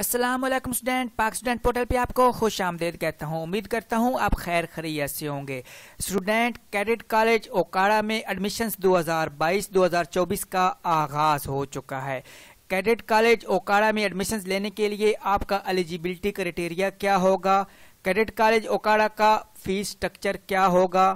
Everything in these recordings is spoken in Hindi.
Aslam student Pak student portal पे आपको खुश आमदेद कहता हूँ उम्मीद करता हूँ आप खैर खरीत से होंगे स्टूडेंट कैडेट कॉलेज ओकाड़ा में एडमिशन्स 2022-2024 का आगाज हो चुका है कैडेट कॉलेज ओकाड़ा में एडमिशन्स लेने के लिए आपका एलिजिबिलिटी क्राइटेरिया क्या होगा कैडेट कॉलेज ओकाड़ा का फीस स्ट्रक्चर क्या होगा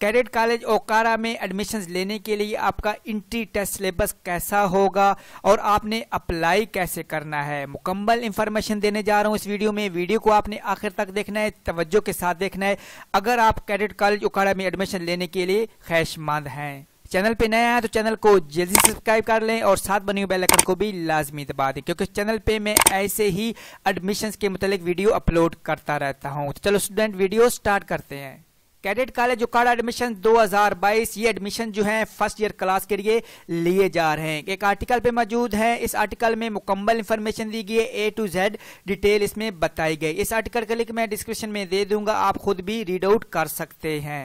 कैडेट कॉलेज ओकारा में एडमिशन लेने के लिए आपका इंट्री टेस्ट सिलेबस कैसा होगा और आपने अप्लाई कैसे करना है मुकम्मल इन्फॉर्मेशन देने जा रहा हूँ इस वीडियो में वीडियो को आपने आखिर तक देखना है तवज्जो के साथ देखना है अगर आप कैडेट कॉलेज ओकारा में एडमिशन लेने के लिए खैशमंद हैं चैनल पे नया है तो चैनल को जल्दी सब्सक्राइब कर लें और साथ बनी हुई बेल आइकन को भी लाजमी दबा दें क्योंकि चैनल पे मैं ऐसे ही एडमिशन के मुतालिक वीडियो अपलोड करता रहता हूँ तो चलो स्टूडेंट वीडियो स्टार्ट करते हैं कैडेट कॉलेज उकाड़ा एडमिशन 2022 ये एडमिशन जो है फर्स्ट ईयर क्लास के लिए लिए जा रहे हैं एक आर्टिकल पे मौजूद है इस आर्टिकल में मुकम्मल इन्फॉर्मेशन दी गई है ए टू जेड डिटेल इसमें बताई गई इस आर्टिकल का लिंक मैं डिस्क्रिप्शन में दे दूंगा आप खुद भी रीड आउट कर सकते हैं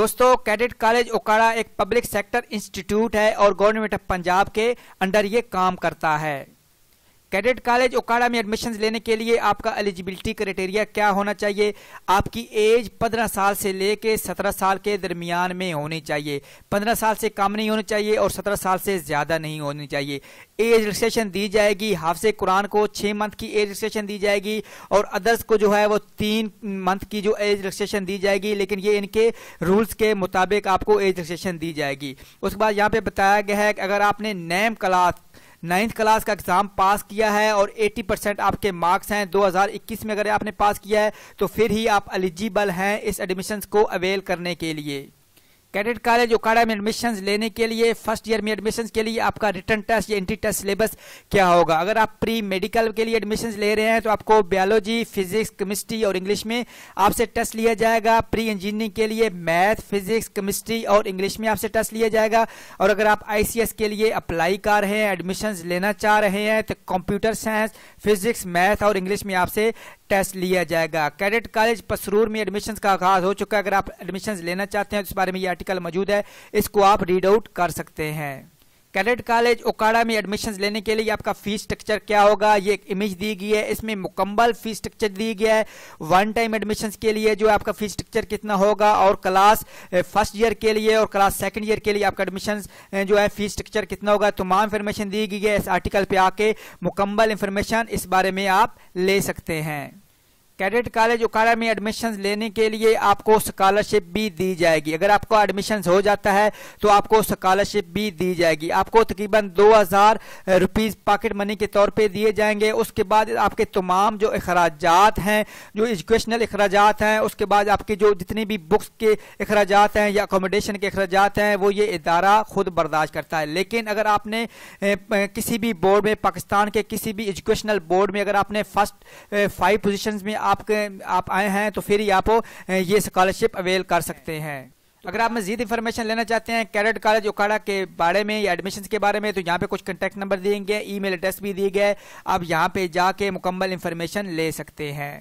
दोस्तों कैडेट कॉलेज ओकाड़ा एक पब्लिक सेक्टर इंस्टीट्यूट है और गवर्नमेंट ऑफ पंजाब के अंडर ये काम करता है कैडेट कॉलेज ओकाड़ा में एडमिशन लेने के लिए आपका एलिजिबिलिटी क्राइटेरिया क्या होना चाहिए आपकी एज 15 साल से लेके 17 साल के दरमियान में होनी चाहिए 15 साल से कम नहीं होनी चाहिए और 17 साल से ज़्यादा नहीं होनी चाहिए एज रजिस्ट्रेशन दी जाएगी हाफ से कुरान को छः मंथ की एज रजिस्ट्रेशन दी जाएगी और अदर्स को जो है वो तीन मंथ की जो एज रजिस्ट्रेशन दी जाएगी लेकिन ये इनके रूल्स के मुताबिक आपको एज रजिस्ट्रेशन दी जाएगी उसके बाद यहाँ पे बताया गया है कि अगर आपने नैम क्लास नाइन्थ क्लास का एग्जाम पास किया है और 80 परसेंट आपके मार्क्स हैं 2021 में अगर आपने पास किया है तो फिर ही आप एलिजिबल हैं इस एडमिशन को अवेल करने के लिए कैडेट कॉलेज उकाड़ा में एडमिशन लेने के लिए फर्स्ट ईयर में एडमिशन के लिए आपका रिटर्न टेस्ट या एंट्री टेस्ट सिलेबस क्या होगा अगर आप प्री मेडिकल के लिए एडमिशन ले रहे हैं तो आपको बायोलॉजी फिजिक्स केमिस्ट्री और इंग्लिश में आपसे टेस्ट लिया जाएगा प्री इंजीनियरिंग के लिए मैथ फिजिक्स केमिस्ट्री और इंग्लिश में आपसे टेस्ट लिया जाएगा और अगर आप आई के लिए अप्लाई कर रहे हैं एडमिशन लेना चाह रहे हैं तो कंप्यूटर साइंस फिजिक्स मैथ और इंग्लिश में आपसे टेस्ट लिया जाएगा कैडेट कॉलेज पसरूर में एडमिशन का आगाज हो चुका है अगर आप एडमिशन लेना चाहते हैं तो इस बारे में यह आर्टिकल मौजूद है इसको आप रीड आउट कर सकते हैं कैडेट कॉलेज ओकाड़ा में एडमिशन लेने के लिए आपका फीस स्ट्रक्चर क्या होगा ये एक इमेज दी गई है इसमें मुकम्मल फीस स्ट्रक्चर दी गया है वन टाइम एडमिशन के लिए जो आपका फीस स्ट्रक्चर कितना होगा और क्लास फर्स्ट ईयर के लिए और क्लास सेकंड ईयर के लिए आपका एडमिशन eh, जो है फीस स्ट्रक्चर कितना होगा तमाम इन्फॉर्मेशन दी गई है इस आर्टिकल पर आके मुकम्मल इन्फॉर्मेशन इस बारे में आप ले सकते हैं कैडेट कॉलेज ओकाड़ा में एडमिशन लेने के लिए आपको स्कॉलरशिप भी दी जाएगी अगर आपको एडमिशन हो जाता है तो आपको स्कॉलरशिप भी दी जाएगी आपको तकरीबन दो हज़ार रुपीज़ पॉकेट मनी के तौर पर दिए जाएंगे उसके बाद आपके तमाम जो अखराज हैं जो एजुकेशनल अखराज हैं उसके बाद आपके जो जितनी भी बुक्स के अखराज हैं या अकोमोडेशन के अखराज हैं वो ये इदारा खुद बर्दाश्त करता है लेकिन अगर आपने किसी भी बोर्ड में पाकिस्तान के किसी भी एजुकेशनल बोर्ड में अगर आपने फर्स्ट फाइव पोजिशन में आपके आप आए हैं तो फिर ही आप ये स्कॉलरशिप अवेल कर सकते हैं अगर आप मजीद इन्फॉर्मेशन लेना चाहते हैं कैरेट कॉलेज ओकाड़ा के बारे में या एडमिशन के बारे में तो यहाँ पे कुछ कंटेक्ट नंबर दिए गए ई मेल एड्रेस भी दिए गए आप यहाँ पे जाके मुकम्मल इन्फॉर्मेशन ले सकते हैं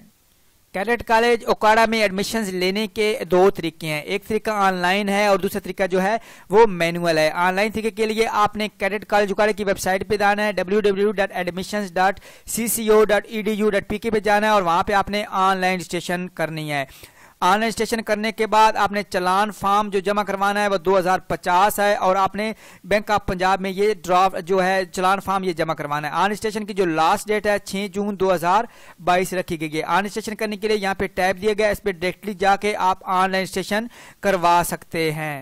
कैडेट कॉलेज ओकाड़ा में एडमिशन लेने के दो तरीके हैं एक तरीका ऑनलाइन है और दूसरा तरीका जो है वो मैनुअल है ऑनलाइन तरीके के लिए आपने कैडेट कॉलेज ओकाड़ा की वेबसाइट पे जाना है डब्ल्यू पे जाना है और वहाँ पे आपने ऑनलाइन रजिस्ट्रेशन करनी है ऑनलाइन स्टेशन करने के बाद आपने चलान फॉर्म जो जमा करवाना है वो 2050 है और आपने बैंक ऑफ पंजाब में ये ड्राफ्ट जो है चलान फॉर्म ये जमा करवाना है ऑन स्टेशन की जो लास्ट डेट है 6 जून 2022 रखी गई है ऑन स्टेशन करने के लिए यहाँ पे टैब दिया गया इस पर डायरेक्टली जाके आप ऑनलाइन स्टेशन करवा सकते हैं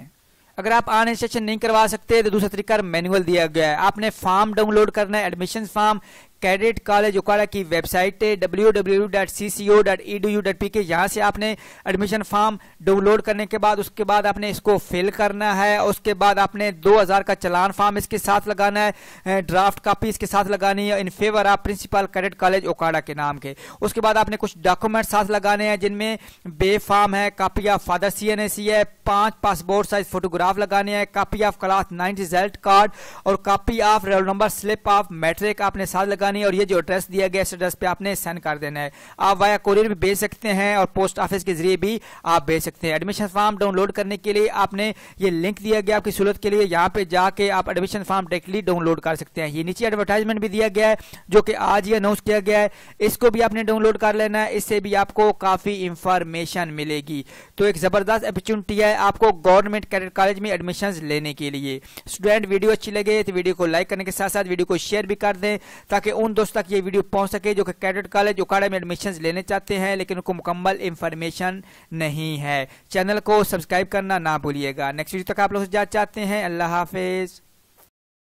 अगर आप ऑन स्टेशन नहीं करवा सकते तो दूसरा तरीका मैनुअल दिया गया है आपने फॉर्म डाउनलोड करना है admission form cadet college Okara की वेबसाइट है W W dot C C O dot E D U dot P K यहाँ से आपने एडमिशन फॉर्म डाउनलोड करने के बाद उसके बाद आपने इसको फिल करना है उसके बाद आपने 2000 का चलान फॉर्म इसके साथ लगाना है ड्राफ्ट कापी इसके साथ लगानी है in favour of principal cadet college Okara के नाम के उसके बाद आपने कुछ डॉक्यूमेंट साथ लगाने हैं जिनमें बे फार्म है copy of father C N A C है पाँच पासपोर्ट साइज फोटोग्राफ लगाने हैं copy of class nine result card और copy of roll number slip of matric आपने साथ लगानी नहीं और ये जो एड्रेस दिया गया इस एड्रेस पे आपने सेंड कर देना है आप वाया कोरियर भी भेज सकते हैं और पोस्ट ऑफिस के जरिए भी आप भेज सकते हैं एडमिशन फॉर्म डाउनलोड करने के लिए आपने ये लिंक दिया गया आपकी सहूलत के लिए यहाँ पे जाके आप एडमिशन फॉर्म डायरेक्टली डाउनलोड कर सकते हैं ये नीचे एडवर्टाइजमेंट भी दिया गया है जो कि आज ही अनाउंस किया गया है इसको भी आपने डाउनलोड कर लेना है इससे भी आपको काफ़ी इंफॉर्मेशन मिलेगी तो एक ज़बरदस्त अपॉर्चुनिटी है आपको गवर्नमेंट कैडेट कॉलेज में एडमिशन लेने के लिए स्टूडेंट वीडियो अच्छी लगे तो वीडियो को लाइक करने के साथ साथ वीडियो को शेयर भी कर दें ताकि उन दोस्तों तक ये वीडियो पहुंच सके जो कि कैडेट कॉलेज उकाड़ा में एडमिशन लेने चाहते हैं लेकिन उनको मुकम्मल इन्फॉर्मेशन नहीं है चैनल को सब्सक्राइब करना ना भूलिएगा नेक्स्ट वीडियो तक आप लोग से जा चाहते हैं अल्लाह हाफिज़